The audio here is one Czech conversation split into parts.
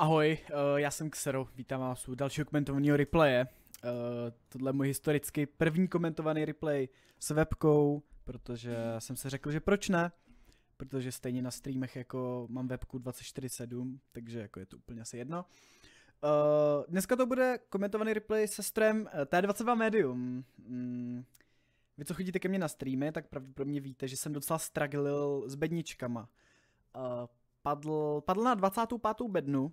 Ahoj, eh, já jsem Xero, vítám vás u dalšího komentovaného replaye. Eh, tohle je můj historicky první komentovaný replay s webkou, protože jsem se řekl, že proč ne, protože stejně na streamech jako mám webku 24.7, takže jako je to úplně asi jedno. Eh, dneska to bude komentovaný replay se strem T22 Medium. Mm, vy, co chodíte ke mně na streamy, tak pravděpodobně víte, že jsem docela straglil s bedničkama. Padl, padl na 25. bednu,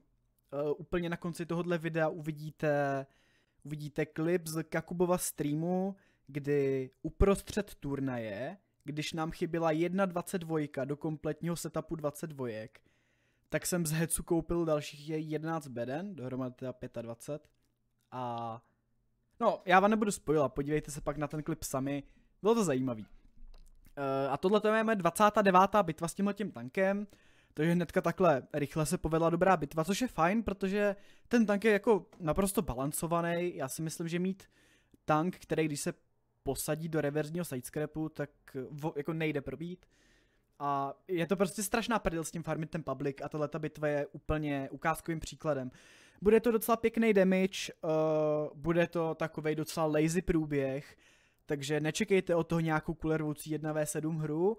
uh, úplně na konci tohohle videa uvidíte, uvidíte klip z Kakubova streamu, kdy uprostřed turnaje, když nám chyběla jedna do kompletního setupu 22, tak jsem z Hecu koupil dalších 11 beden, dohromady teda 25. A no, já vám nebudu spojila, podívejte se pak na ten klip sami, bylo to zajímavý. Uh, a tohle to je mé 29. bitva s tímhletím tankem. Takže hnedka takhle rychle se povedla dobrá bitva, což je fajn, protože ten tank je jako naprosto balancovaný. Já si myslím, že mít tank, který když se posadí do reverzního sidescrapu, tak vo, jako nejde probít. A je to prostě strašná prdel s tím farmit ten public a tahle ta bitva je úplně ukázkovým příkladem. Bude to docela pěkný damage, uh, bude to takovej docela lazy průběh, takže nečekejte od toho nějakou kulervoucí 1v7 hru,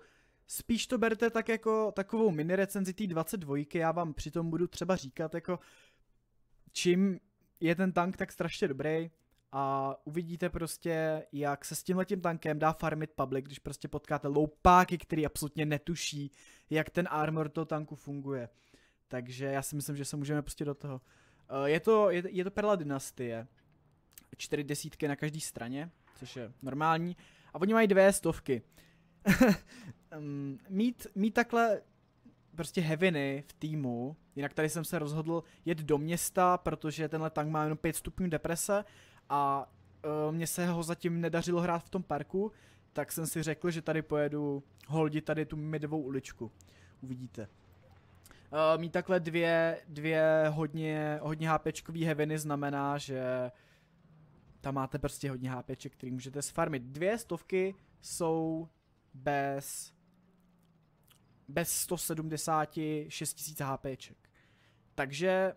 Spíš to berte tak jako takovou mini recenzi té 22, já vám přitom budu třeba říkat jako čím je ten tank tak strašně dobrý a uvidíte prostě, jak se s tím tankem dá farmit public, když prostě potkáte loupáky, který absolutně netuší, jak ten armor toho tanku funguje. Takže já si myslím, že se můžeme prostě do toho. Eh, je to, je, je to perla dynastie. Čtyři desítky na každé straně, což je normální. A oni mají dvě stovky um, mít, mít takhle prostě heviny v týmu, jinak tady jsem se rozhodl jet do města, protože tenhle tank má jenom 5 stupňů deprese a uh, mně se ho zatím nedařilo hrát v tom parku, tak jsem si řekl, že tady pojedu holdit tady tu medovou uličku. Uvidíte. Uh, mít takhle dvě, dvě hodně, hodně HPčkový heviny znamená, že tam máte prostě hodně HPček, který můžete sfarmit. Dvě stovky jsou bez bez 176 tisíc HPček. Takže,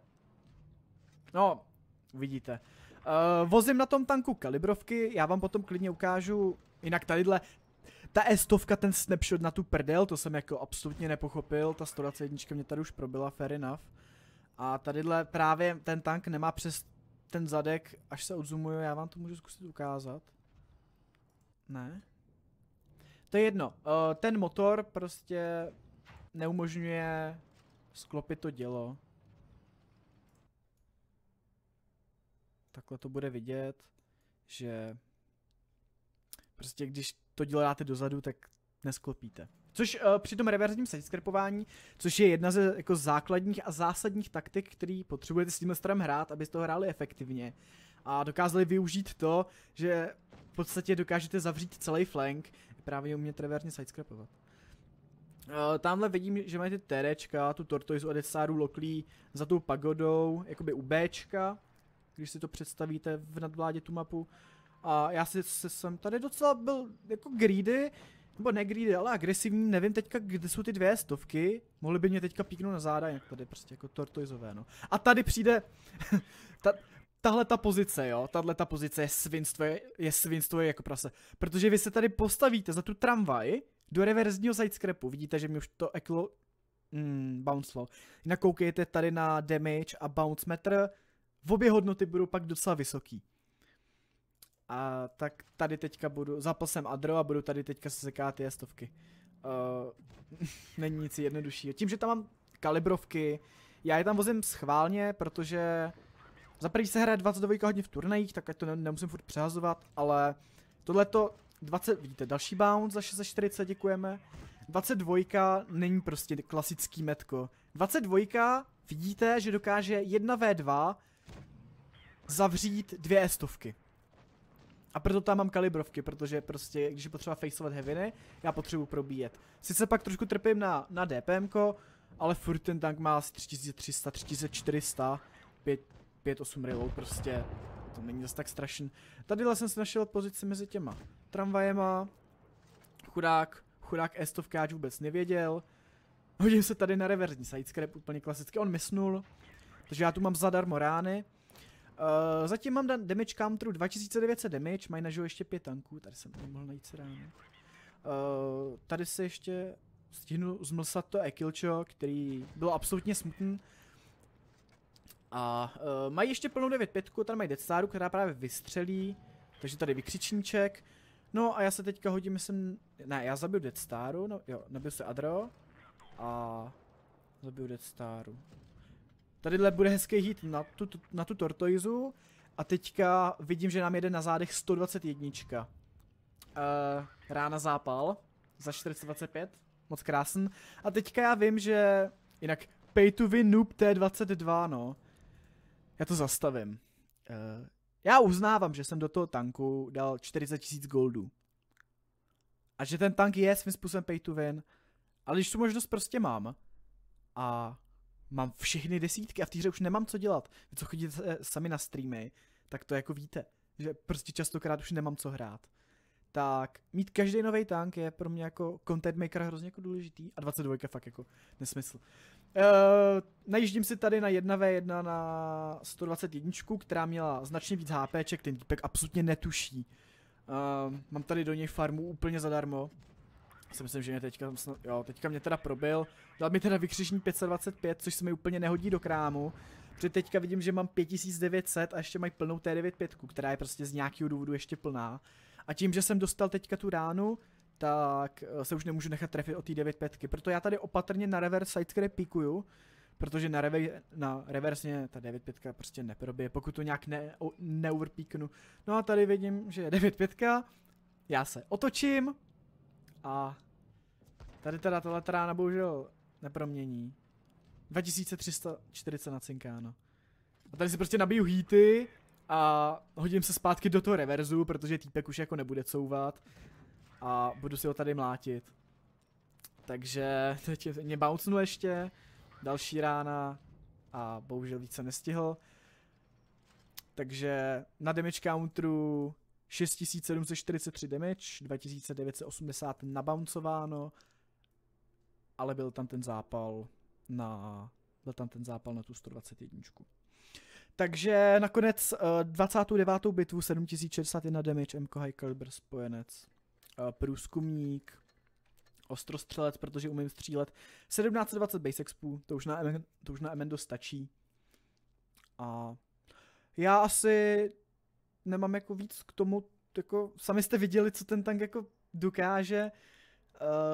no, vidíte Uh, eh, vozím na tom tanku kalibrovky, já vám potom klidně ukážu, jinak tadyhle, ta S100, ten snapshot na tu prdel, to jsem jako absolutně nepochopil, ta 121 mě tady už probila, fair enough. A tadyhle právě ten tank nemá přes ten zadek, až se odzumuju já vám to můžu zkusit ukázat. Ne? To je jedno. Uh, ten motor prostě neumožňuje sklopit to dělo. Takhle to bude vidět, že prostě když to dílo dáte dozadu, tak nesklopíte. Což uh, při tom reverzním sidescrapování, což je jedna ze jako základních a zásadních taktik, který potřebujete s tímhle starem hrát, abyste to hráli efektivně. A dokázali využít to, že v podstatě dokážete zavřít celý flank, právě umět reverzně sidescrapovat. Uh, tamhle vidím, že mají ty terečka, tu tortoise od desáru loklí za tou pagodou, jakoby u Bčka, když si to představíte v nadvládě tu mapu. A já si se, jsem tady docela byl jako greedy, nebo ne greedy, ale agresivní, nevím teďka, kde jsou ty dvě stovky, mohly by mě teďka píknout na záda, jak tady prostě jako tortoizové, no. A tady přijde, ta, tahle ta pozice, jo, tahle ta pozice je svinstvo, je, je svinstvo jako prase. Protože vy se tady postavíte za tu tramvaj do reverzního sidescrapu. Vidíte, že mi už to eklo mm, bouncelo. Jinak koukejte tady na damage a bounce meter, V obě hodnoty budou pak docela vysoký. A tak tady teďka budu, zapl jsem adro a budu tady teďka sekat ty stovky. Uh, není nic jednoduššího. Tím, že tam mám kalibrovky, já je tam vozím schválně, protože za prvý se hraje 22 hodně v turnajích, tak ať to ne nemusím furt přehazovat, ale to 20, vidíte, další bounce za 640, děkujeme. 22 není prostě klasický metko. 22 vidíte, že dokáže 1v2 zavřít dvě estovky. A proto tam mám kalibrovky, protože prostě, když je potřeba faceovat heaviny, já potřebuji probíjet. Sice pak trošku trpím na, na DPM, ale furt ten tank má asi 3300, 3400, 5, 5-8 reload prostě, to není zase tak strašný. Tadyhle jsem si našel pozici mezi těma tramvajema, chudák, chudák s vůbec nevěděl, hodil se tady na reverzní sidescrap, úplně klasicky, on mysnul, takže já tu mám zadarmo rány. Uh, zatím mám dan damage counteru 2900 damage, mají nažil ještě pět tanků, tady jsem nemohl najít se ráno. Uh, eh, tady se ještě stihnu zmlsat to Ekilčo, který byl absolutně smutný. A uh, mají ještě plnou 9.5, tam mají Death Staru, která právě vystřelí, takže tady vykřičníček. No a já se teďka hodím, myslím, ne, já zabiju Death Staru, no, jo, nabiju se Adro a zabiju Death Staru. Tadyhle bude hezký hit na tu, na tu tortoizu a teďka vidím, že nám jede na zádech 121. Uh, eh, rána zápal za 425, moc krásný. A teďka já vím, že jinak pay to win noob T22, no já to zastavím. Uh, já uznávám, že jsem do toho tanku dal 40 tisíc goldů. A že ten tank je svým způsobem pay to win, ale když tu možnost prostě mám a mám všechny desítky a v té hře už nemám co dělat, vy co chodíte eh, sami na streamy, tak to jako víte, že prostě častokrát už nemám co hrát tak mít každý nový tank je pro mě jako content maker hrozně jako důležitý a 22 je fakt jako nesmysl. Uh, najíždím si tady na 1v1 na 121, která měla značně víc HPček, ten týpek absolutně netuší. Uh, mám tady do něj farmu úplně zadarmo. Si myslím, že mě teďka, jo, teďka mě teda probil. Dal mi teda vykřižní 525, což se mi úplně nehodí do krámu. Protože teďka vidím, že mám 5900 a ještě mají plnou T95, která je prostě z nějakého důvodu ještě plná. A tím, že jsem dostal teďka tu ránu, tak eh, se už nemůžu nechat trefit o té 9.5. Proto já tady opatrně na reverse sidescare píkuju, protože na, reve, na reversně ta 9.5 prostě neprobije, pokud to nějak ne, neuverpíknu. No a tady vidím, že je 9.5, já se otočím a tady teda ta rána bohužel nepromění. 2340 na cinkáno. A tady si prostě nabiju hity a hodím se zpátky do toho reverzu, protože týpek už jako nebude couvat a budu si ho tady mlátit. Takže teď mě bouncnu ještě, další rána a bohužel více nestihl. Takže na damage counteru 6743 damage, 2980 nabouncováno, ale byl tam ten zápal na, byl tam ten zápal na tu 121. Takže nakonec uh, eh, 29. bitvu 7061 damage MK Heikelber spojenec. Uh, průzkumník, ostrostřelec, protože umím střílet. 1720 base expu, to už na, M- to už na MN stačí. A já asi nemám jako víc k tomu, jako sami jste viděli, co ten tank jako dokáže.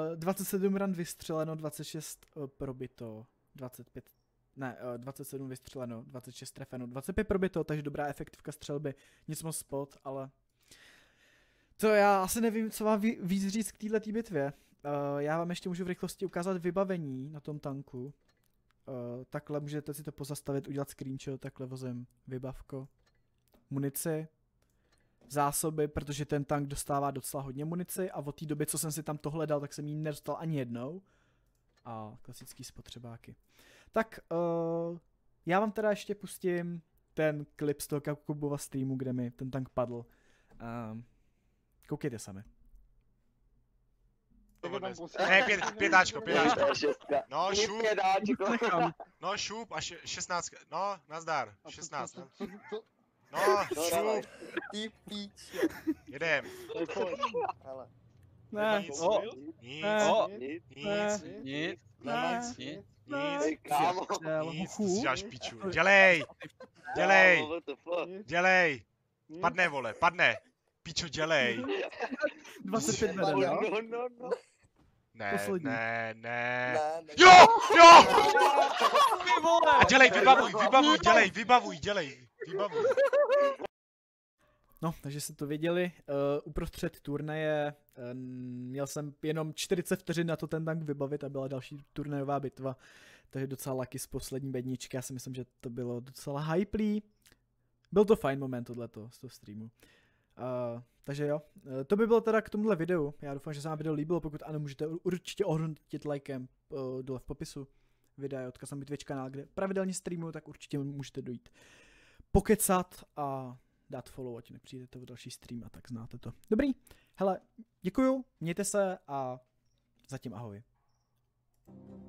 Uh, 27 ran vystřeleno, 26 uh, eh, probito, 25 ne, 27 eh, vystřeleno, 26 trefeno, 25 probito, takže dobrá efektivka střelby, nic moc spot, ale to já asi nevím, co vám víc říct k této bitvě. Uh, já vám ještě můžu v rychlosti ukázat vybavení na tom tanku. Uh, takhle můžete si to pozastavit, udělat screenshot, takhle vozem vybavko. Munici, zásoby, protože ten tank dostává docela hodně munici a od té doby, co jsem si tam tohle dal, tak jsem ji nedostal ani jednou. A klasický spotřebáky. Tak uh, já vám teda ještě pustím ten klip z toho Kubova streamu, kde mi ten tank padl. Uh, koukejte sami. Ne, pět, pětáčko, pětáčko. No, šup. No, šup a šestnáct. No, nazdar. Šestnáct. No, šup. Ty píče. Jedem. Ne. Nic, o, nic, o, nic, nic, nic, nic, nic, nic, kámo, nic, děláš piču. Dělej, dělej, dělej, padne vole, padne, pičo dělej. 25 vede, jo? No, no, no. Ne, Ne, ne, ne, Jo, jo! A dělej, vybavuj, vybavuj, dělej, vybavuj, dělej, vybavuj. No, takže jste to věděli. Uh, uprostřed turnaje uh, měl jsem jenom 40 vteřin na to ten tank vybavit a byla další turnajová bitva. Takže docela laky z poslední bedničky. Já si myslím, že to bylo docela hyplý. Byl to fajn moment tohleto z toho streamu. Uh, takže jo, uh, to by bylo teda k tomuhle videu. Já doufám, že se vám video líbilo. Pokud ano, můžete určitě ohodnotit lajkem uh, dole v popisu videa. Je odkaz na můj Twitch kanál, kde pravidelně streamuju, tak určitě můžete dojít pokecat a dát follow, ať nepřijdete o další stream a tak znáte to. Dobrý, hele, děkuju, mějte se a zatím ahoj. thank you